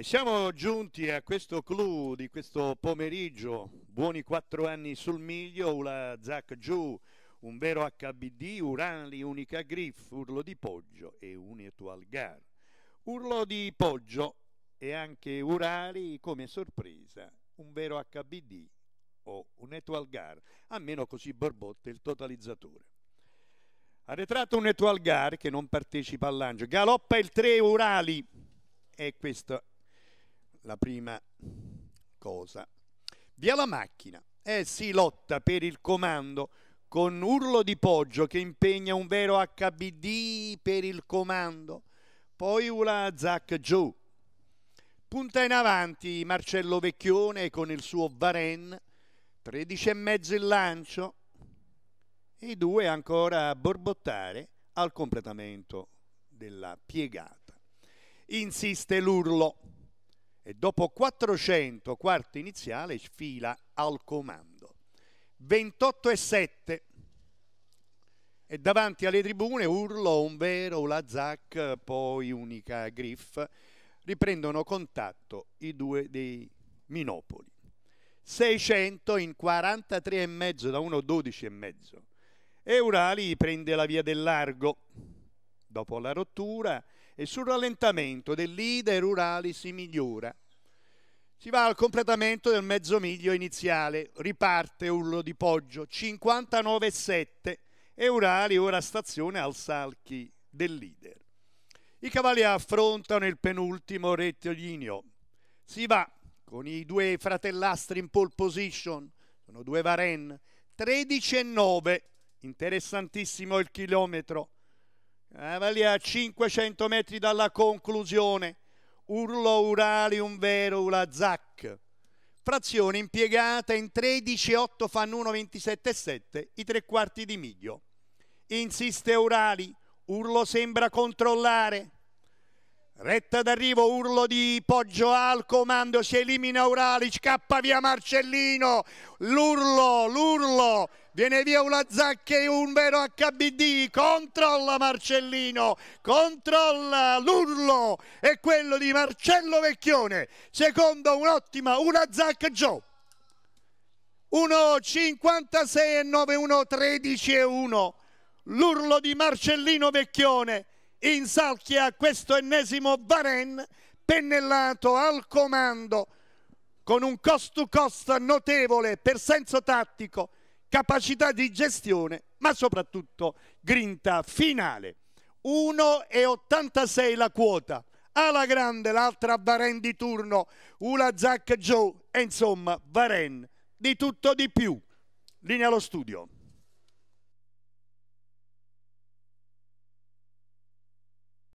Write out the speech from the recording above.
E siamo giunti a questo clou di questo pomeriggio, buoni quattro anni sul miglio, Ula Zac Giù, un vero HBD, Urali, Unica Griff, Urlo di Poggio e Unietual Gar. Urlo di Poggio e anche Urali come sorpresa, un vero HBD o un Etual Gar, almeno così borbotte il totalizzatore. Arretrato un Etual Gar che non partecipa all'angelo, galoppa il 3 Urali e questo la prima cosa. Via la macchina. Eh sì, lotta per il comando con urlo di Poggio che impegna un vero HBD per il comando. Poi una Zac giù. Punta in avanti Marcello Vecchione con il suo Varen, 13 e mezzo il lancio, E i due ancora a borbottare al completamento della piegata. Insiste l'urlo, e dopo 400 quarto iniziale sfila al comando. 28 e 7 e davanti alle tribune urlo un vero Ulazac, poi unica Griff, riprendono contatto i due dei Minopoli. 600 in 43,5 da 1 1,12,5 e Urali prende la via del largo. Dopo la rottura e sul rallentamento del leader rurali si migliora. Si va al completamento del mezzo miglio iniziale, riparte Urlo di Poggio, 59,7 e Urali ora stazione al Salchi del leader. I cavalli affrontano il penultimo rettilineo. Si va con i due fratellastri in pole position, sono due Varenne, 13,9, interessantissimo il chilometro eh, va lì a 500 metri dalla conclusione, urlo urali uralium verula zac, frazione impiegata in 13,8 fanno 1,27,7, i tre quarti di miglio. Insiste Urali, urlo sembra controllare. Retta d'arrivo, urlo di Poggio al comando, si elimina Urali, scappa via Marcellino, l'urlo, l'urlo, viene via una e un vero HBD, controlla Marcellino, controlla l'urlo, è quello di Marcello Vecchione, secondo un'ottima una Zacca Joe. 1,56 e 9, 1, 13 e 1. L'urlo di Marcellino Vecchione in insalchia questo ennesimo Varen pennellato al comando con un cost to cost notevole per senso tattico capacità di gestione, ma soprattutto grinta finale. 1,86 la quota. Alla grande l'altra Varen di turno, Ula Zac Joe e insomma Varen. Di tutto di più. Linea allo studio.